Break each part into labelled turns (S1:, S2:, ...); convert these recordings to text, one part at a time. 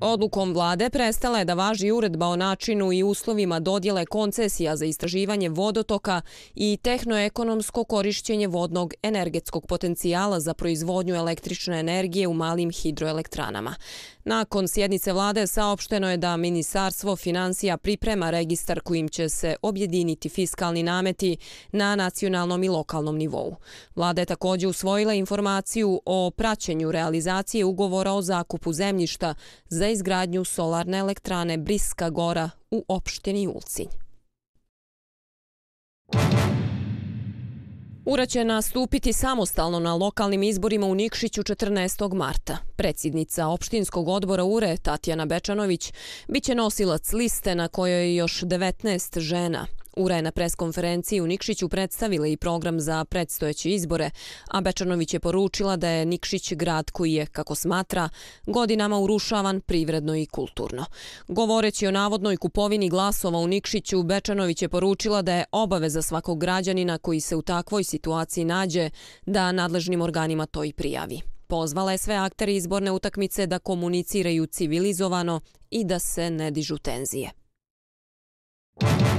S1: Odlukom vlade prestala je da važi uredba o načinu i uslovima dodjele koncesija za istraživanje vodotoka i tehnoekonomsko korišćenje vodnog energetskog potencijala za proizvodnju električne energije u malim hidroelektranama. Nakon sjednice vlade saopšteno je da Ministarstvo financija priprema registar kojim će se objediniti fiskalni nameti na nacionalnom i lokalnom nivou. Vlada je također usvojila informaciju o praćenju realizacije ugovora o zakupu zemljišta za izgradnju solarne elektrane Briska gora u opštini Ulcinj. Ura će nastupiti samostalno na lokalnim izborima u Nikšiću 14. marta. Predsjednica opštinskog odbora Ure, Tatjana Bečanović, biće nosilac liste na kojoj je još 19 žena. Ura je na preskonferenciji u Nikšiću predstavila i program za predstojeće izbore, a Bečanović je poručila da je Nikšić grad koji je, kako smatra, godinama urušavan privredno i kulturno. Govoreći o navodnoj kupovini glasova u Nikšiću, Bečanović je poručila da je obaveza svakog građanina koji se u takvoj situaciji nađe da nadležnim organima to i prijavi. Pozvala je sve aktere izborne utakmice da komuniciraju civilizovano i da se ne dižu tenzije. Thank you.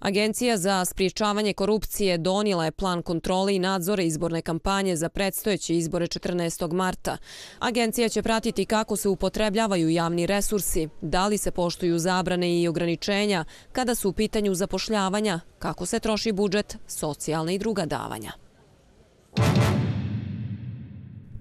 S1: Agencija za spriječavanje korupcije donila je plan kontrole i nadzore izborne kampanje za predstojeće izbore 14. marta. Agencija će pratiti kako se upotrebljavaju javni resursi, da li se poštuju zabrane i ograničenja, kada su u pitanju zapošljavanja, kako se troši budžet, socijalne i druga davanja.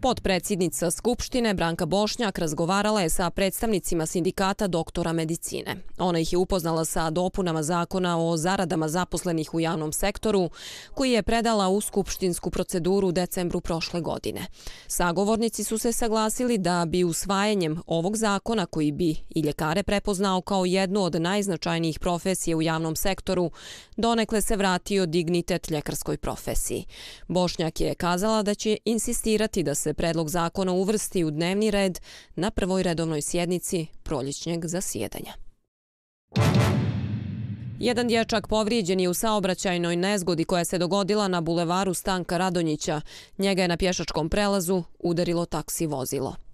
S1: Podpredsjednica Skupštine Branka Bošnjak razgovarala je sa predstavnicima sindikata doktora medicine. Ona ih je upoznala sa dopunama zakona o zaradama zaposlenih u javnom sektoru, koji je predala u Skupštinsku proceduru u decembru prošle godine. Sagovornici su se saglasili da bi usvajanjem ovog zakona, koji bi i ljekare prepoznao kao jednu od najznačajnijih profesije u javnom sektoru, donekle se vratio dignitet ljekarskoj profesiji. Bošnjak je kazala da će insistirati da se predlog zakona uvrsti u dnevni red na prvoj redovnoj sjednici proljećnjeg zasjedanja. Jedan dječak povrijeđen je u saobraćajnoj nezgodi koja se dogodila na bulevaru Stanka Radonjića. Njega je na pješačkom prelazu udarilo taksi vozilo.